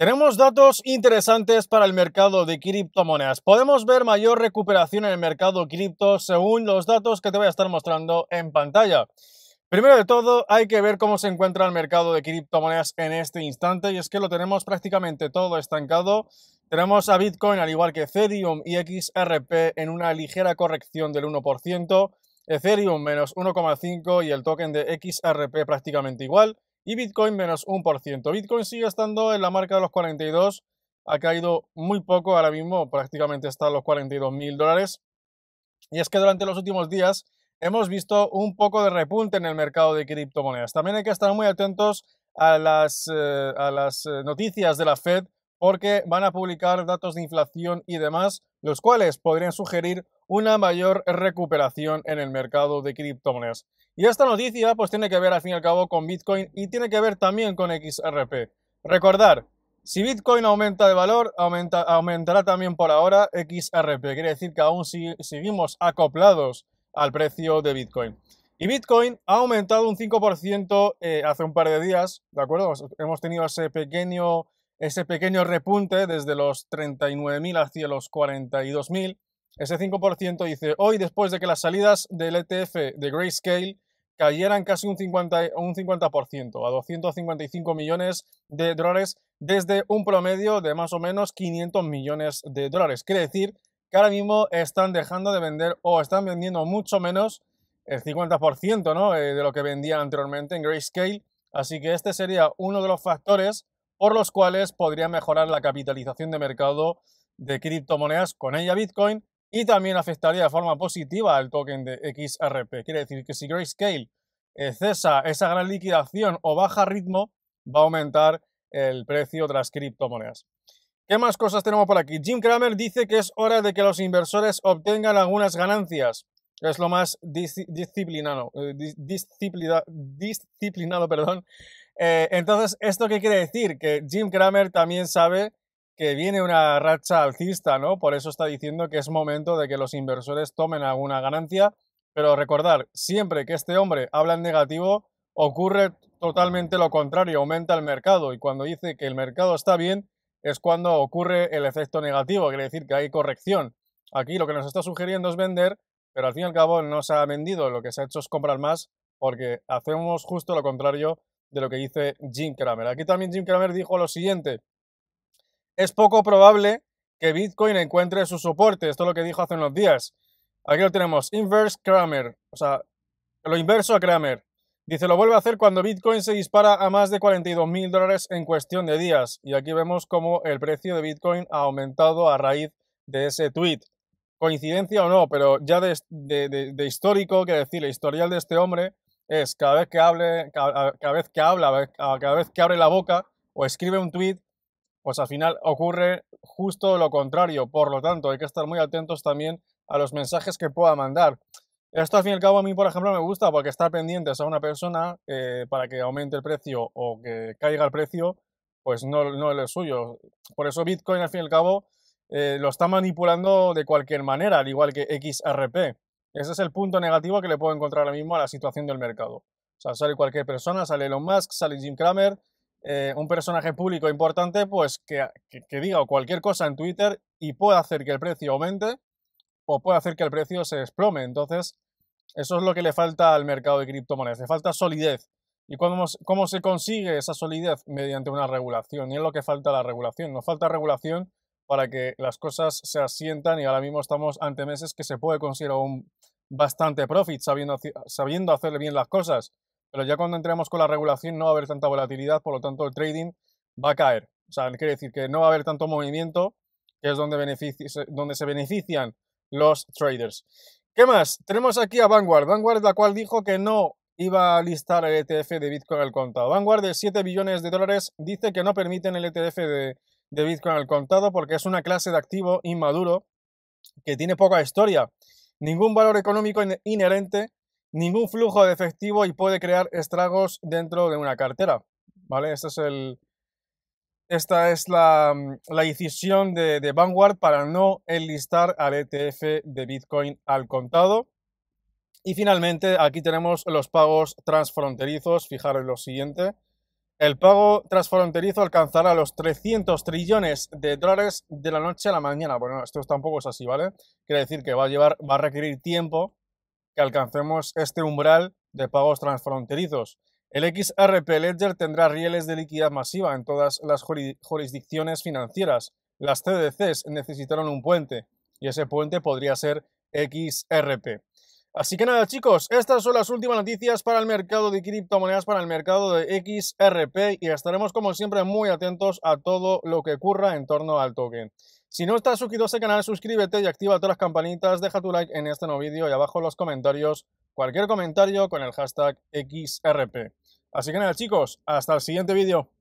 Tenemos datos interesantes para el mercado de criptomonedas. Podemos ver mayor recuperación en el mercado cripto según los datos que te voy a estar mostrando en pantalla. Primero de todo, hay que ver cómo se encuentra el mercado de criptomonedas en este instante y es que lo tenemos prácticamente todo estancado. Tenemos a Bitcoin al igual que Ethereum y XRP en una ligera corrección del 1%, Ethereum menos 1,5 y el token de XRP prácticamente igual y Bitcoin menos 1%. Bitcoin sigue estando en la marca de los 42, ha caído muy poco, ahora mismo prácticamente está a los 42 mil dólares. Y es que durante los últimos días hemos visto un poco de repunte en el mercado de criptomonedas. También hay que estar muy atentos a las eh, eh, noticias de la Fed porque van a publicar datos de inflación y demás los cuales podrían sugerir una mayor recuperación en el mercado de criptomonedas. Y esta noticia pues tiene que ver al fin y al cabo con Bitcoin y tiene que ver también con XRP. Recordar, si Bitcoin aumenta de valor, aumentará también por ahora XRP. Quiere decir que aún si, seguimos acoplados al precio de Bitcoin. Y Bitcoin ha aumentado un 5% eh, hace un par de días, ¿de acuerdo? Hemos tenido ese pequeño ese pequeño repunte desde los 39.000 hacia los 42.000. Ese 5% dice, hoy después de que las salidas del ETF de Grayscale cayeran casi un 50%, un a 255 millones de dólares desde un promedio de más o menos 500 millones de dólares. Quiere decir que ahora mismo están dejando de vender o están vendiendo mucho menos el 50% eh, de lo que vendían anteriormente en Grayscale. Así que este sería uno de los factores por los cuales podría mejorar la capitalización de mercado de criptomonedas, con ella Bitcoin, y también afectaría de forma positiva al token de XRP. Quiere decir que si Grayscale eh, cesa esa gran liquidación o baja ritmo, va a aumentar el precio de las criptomonedas. ¿Qué más cosas tenemos por aquí? Jim Cramer dice que es hora de que los inversores obtengan algunas ganancias. Es lo más disciplinado, eh, disciplinado perdón, eh, entonces, ¿esto qué quiere decir? Que Jim Cramer también sabe que viene una racha alcista, ¿no? Por eso está diciendo que es momento de que los inversores tomen alguna ganancia. Pero recordar, siempre que este hombre habla en negativo, ocurre totalmente lo contrario, aumenta el mercado. Y cuando dice que el mercado está bien, es cuando ocurre el efecto negativo, quiere decir que hay corrección. Aquí lo que nos está sugiriendo es vender, pero al fin y al cabo no se ha vendido, lo que se ha hecho es comprar más, porque hacemos justo lo contrario de lo que dice Jim Cramer. Aquí también Jim Cramer dijo lo siguiente, es poco probable que Bitcoin encuentre su soporte, esto es lo que dijo hace unos días. Aquí lo tenemos, inverse Kramer, o sea, lo inverso a Kramer. Dice, lo vuelve a hacer cuando Bitcoin se dispara a más de 42 mil dólares en cuestión de días. Y aquí vemos cómo el precio de Bitcoin ha aumentado a raíz de ese tweet. Coincidencia o no, pero ya de, histórico, que decir, el historial de este hombre, es cada vez que hable, cada, vez que habla, cada vez que abre la boca o escribe un tweet, pues al final ocurre justo lo contrario. Por lo tanto, hay que estar muy atentos también a los mensajes que pueda mandar. Esto al fin y al cabo a mí, por ejemplo, me gusta porque estar pendientes a una persona eh, para que aumente el precio o que caiga el precio, pues no, es lo suyo. Por eso Bitcoin al fin y al cabo eh, lo está manipulando de cualquier manera, al igual que XRP. Ese es el punto negativo que le puedo encontrar ahora mismo a la situación del mercado. O sea, sale cualquier persona, sale Elon Musk, sale Jim Cramer, eh, un personaje público importante, pues que, que, diga cualquier cosa en Twitter y puede hacer que el precio aumente o puede hacer que el precio se desplome. Entonces, eso es lo que le falta al mercado de criptomonedas, le falta solidez. ¿Y cómo, cómo se consigue esa solidez? Mediante una regulación. Y es lo que falta la regulación. Nos falta regulación para que las cosas se asientan y ahora mismo estamos ante meses que se puede considerar un bastante profit sabiendo, sabiendo hacerle bien las cosas. Pero ya cuando entremos con la regulación no va a haber tanta volatilidad, por lo tanto el trading va a caer. O sea, quiere decir que no va a haber tanto movimiento, que es donde, donde se benefician los traders. ¿Qué más? Tenemos aquí a Vanguard. Vanguard, la cual dijo que no iba a listar el ETF de Bitcoin al contado. Vanguard de 7 billones de dólares dice que no permiten el ETF de de Bitcoin al contado porque es una clase de activo inmaduro que tiene poca historia, ningún valor económico inherente, ningún flujo de efectivo y puede crear estragos dentro de una cartera. ¿Vale? Este esta es la, mm, la decisión de, de, Vanguard para no enlistar al ETF de Bitcoin al contado. Y finalmente, aquí tenemos los pagos transfronterizos. Fijaros lo siguiente. El pago transfronterizo alcanzará los 300 trillones de dólares de la noche a la mañana. Bueno, esto tampoco es así, ¿vale? Quiere decir que va a llevar, va a requerir tiempo que alcancemos este umbral de pagos transfronterizos. El XRP Ledger tendrá rieles de liquidez masiva en todas las jurisdicciones financieras. Las CDCs necesitaron un puente y ese puente podría ser XRP. Así que nada chicos, estas son las últimas noticias para el mercado de criptomonedas, para el mercado de XRP y estaremos como siempre muy atentos a todo lo que ocurra en torno al token. Si no estás suscrito a este canal, suscríbete y activa todas las campanitas, deja tu like en este nuevo vídeo y abajo en los comentarios, cualquier comentario con el hashtag XRP. Así que nada chicos, hasta el siguiente vídeo.